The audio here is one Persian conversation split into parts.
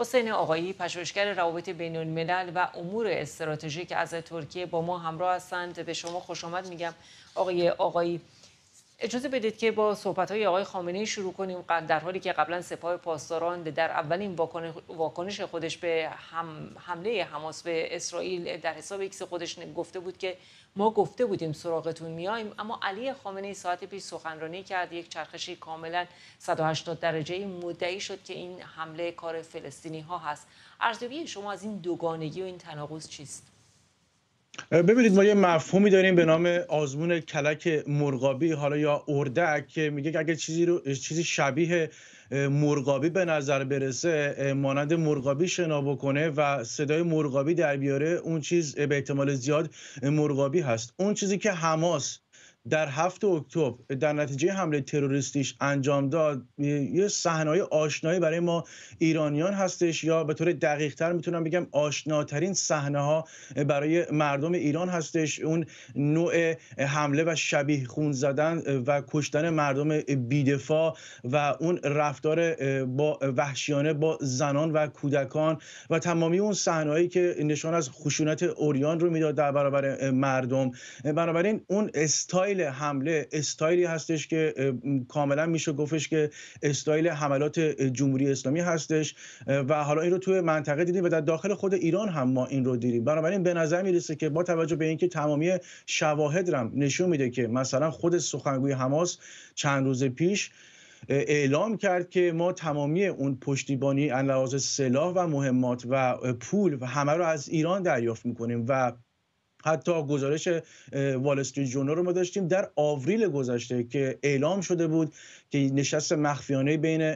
حسین آقایی پژوهشگر روابط بین الملل و امور استراتژیک از ترکیه با ما همراه هستند به شما خوش آمد میگم آقای آقایی اجازه بدید که با صحبت های آقای خامنه شروع کنیم در حالی که قبلا سپاه پاسداران در اولین واکنش خودش به حمله حماس به اسرائیل در حساب ایکس خودش گفته بود که ما گفته بودیم سراغتون میایم اما علی خامنه ساعت پیش سخنرانی کرد یک چرخشی کاملا 180 درجه مدعی شد که این حمله کار فلسطینی ها هست ارزیابی شما از این دوگانگی و این تناقض چیست ببینید ما یه مفهومی داریم به نام آزمون کلک مرغابی حالا یا اردک که میگه که اگر چیزی رو چیزی شبیه مرغابی به نظر برسه مانند مرغابی شنا بکنه و صدای مرغابی در بیاره اون چیز به احتمال زیاد مرغابی هست اون چیزی که حماس در هفت اکتبر در نتیجه حمله تروریستیش انجام داد یه صحنه‌ای آشنایی برای ما ایرانیان هستش یا به طور دقیقتر میتونم بگم آشناترین صحنه ها برای مردم ایران هستش اون نوع حمله و شبیه خون زدن و کشتن مردم بیدفاع و اون رفتار با وحشیانه با زنان و کودکان و تمامی اون صحنه‌ای که نشان از خشونت اوریان رو میداد در برابر مردم بنابراین اون استایل استایل حمله استایلی هستش که کاملا میشه گفتش که استایل حملات جمهوری اسلامی هستش و حالا این رو توی منطقه دیدیم و در داخل خود ایران هم ما این رو دیدیم بنابراین به نظر میرسه که با توجه به اینکه تمامی شواهد رم نشون میده که مثلا خود سخنگوی حماس چند روز پیش اعلام کرد که ما تمامی اون پشتیبانی لحاظ سلاح و مهمات و پول و همه رو از ایران دریافت میکنیم و حتی گزارش وال استریت جورنال رو ما داشتیم در آوریل گذشته که اعلام شده بود که نشست مخفیانه بین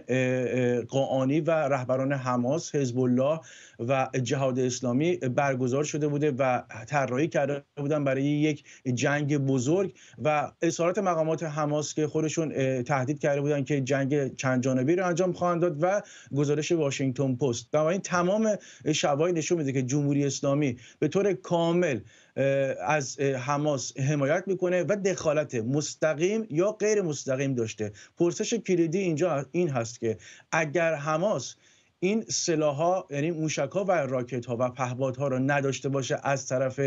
قاعانی و رهبران حماس حزب الله و جهاد اسلامی برگزار شده بوده و طراحی کرده بودن برای یک جنگ بزرگ و اظهارات مقامات حماس که خودشون تهدید کرده بودن که جنگ چند جانبی رو انجام خواهند داد و گزارش واشنگتن پست این تمام شواهد نشون میده که جمهوری اسلامی به طور کامل از حماس حمایت میکنه و دخالت مستقیم یا غیر مستقیم داشته پرسش کلیدی اینجا این هست که اگر حماس این سلاح ها یعنی موشک ها و راکت ها و ها را نداشته باشه از طرف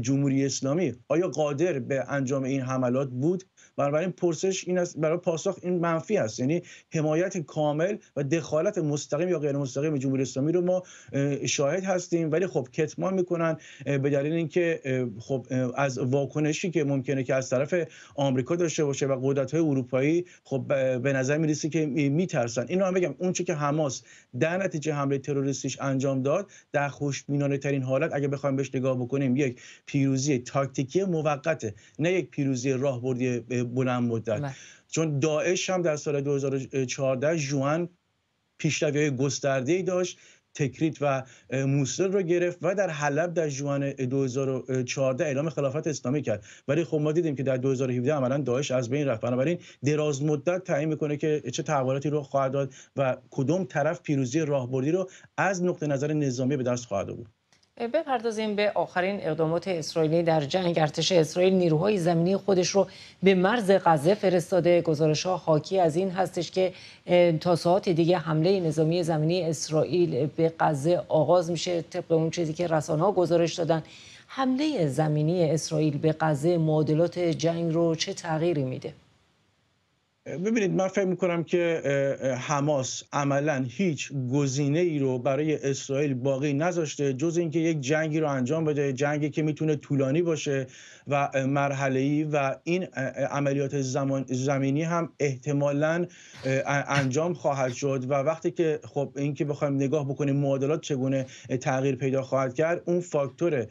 جمهوری اسلامی آیا قادر به انجام این حملات بود بنابراین پرسش این است برای پاسخ این منفی است یعنی حمایت کامل و دخالت مستقیم یا غیر مستقیم جمهوری اسلامی رو ما شاهد هستیم ولی خب کتمان میکنن به دلیل اینکه خب از واکنشی که ممکنه که از طرف آمریکا داشته باشه و قدرت های اروپایی خب به نظر میرسه که میترسن اینو هم بگم اون که حماس در نتیجه حمله تروریستیش انجام داد در خوشبینانه ترین حالت اگه بخوایم بهش نگاه بکنیم یک پیروزی تاکتیکی موقته نه یک پیروزی راهبردی بلند مدت چون داعش هم در سال 2014 جوان پیشروی گسترده ای داشت تکریت و موسل رو گرفت و در حلب در جوان 2014 اعلام خلافت اسلامی کرد ولی خب ما دیدیم که در 2017 عملا داعش از بین رفت بنابراین دراز مدت تعیین میکنه که چه تحولاتی رو خواهد داد و کدوم طرف پیروزی راهبردی رو از نقطه نظر نظامی به دست خواهد بود بپردازیم به آخرین اقدامات اسرائیلی در جنگ ارتش اسرائیل نیروهای زمینی خودش رو به مرز غزه فرستاده گزارش ها حاکی از این هستش که تا ساعت دیگه حمله نظامی زمینی اسرائیل به غزه آغاز میشه طبق اون چیزی که رسانه ها گزارش دادن حمله زمینی اسرائیل به غزه معادلات جنگ رو چه تغییری میده ببینید من فکر میکنم که حماس عملا هیچ گزینه ای رو برای اسرائیل باقی نذاشته جز اینکه یک جنگی رو انجام بده جنگی که میتونه طولانی باشه و مرحله ای و این عملیات زمینی هم احتمالا انجام خواهد شد و وقتی که خب اینکه بخوایم نگاه بکنیم معادلات چگونه تغییر پیدا خواهد کرد اون فاکتور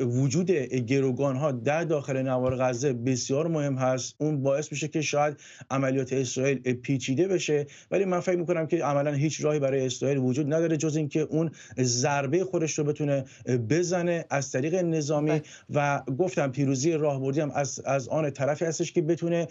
وجود گروگان ها در داخل نوار غزه بسیار مهم هست اون باعث میشه که شاید عملیات اسرائیل پیچیده بشه ولی من فکر میکنم که عملا هیچ راهی برای اسرائیل وجود نداره جز اینکه اون ضربه خودش رو بتونه بزنه از طریق نظامی بله. و گفتم پیروزی راهبردی هم از از آن طرفی هستش که بتونه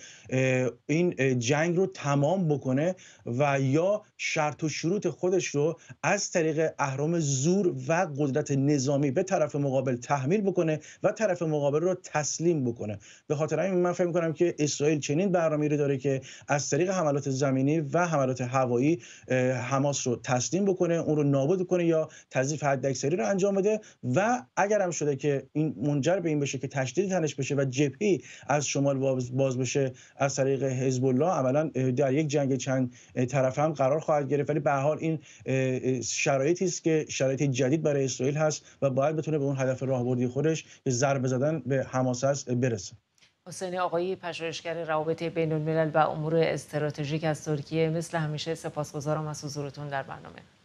این جنگ رو تمام بکنه و یا شرط و شروط خودش رو از طریق اهرام زور و قدرت نظامی به طرف مقابل اسرائیل تحمیل بکنه و طرف مقابل رو تسلیم بکنه به خاطر این من فکر میکنم که اسرائیل چنین برنامه‌ای داره که از طریق حملات زمینی و حملات هوایی حماس رو تسلیم بکنه اون رو نابود کنه یا تضعیف حداکثری رو انجام بده و اگر هم شده که این منجر به این بشه که تشدید تنش بشه و جبهه از شمال باز بشه از طریق حزب الله عملا در یک جنگ چند طرف هم قرار خواهد گرفت ولی به حال این شرایطی است که شرایط جدید برای اسرائیل هست و باید بتونه به اون هدف راهبردی خودش به ضربه زدن به حماس برسه حسین آقایی پژوهشگر روابط بین الملل و امور استراتژیک از ترکیه مثل همیشه سپاسگزارم از حضورتون در برنامه